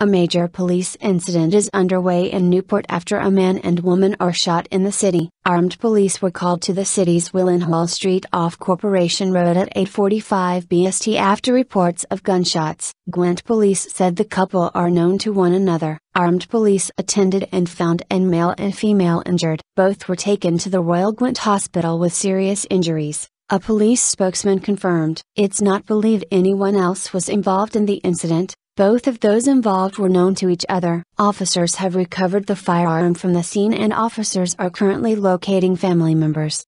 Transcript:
A major police incident is underway in Newport after a man and woman are shot in the city. Armed police were called to the city's Willenhall Hall Street off Corporation Road at 8:45 BST after reports of gunshots. Gwent police said the couple are known to one another. Armed police attended and found a male and female injured. Both were taken to the Royal Gwent Hospital with serious injuries. A police spokesman confirmed. It's not believed anyone else was involved in the incident, both of those involved were known to each other. Officers have recovered the firearm from the scene and officers are currently locating family members.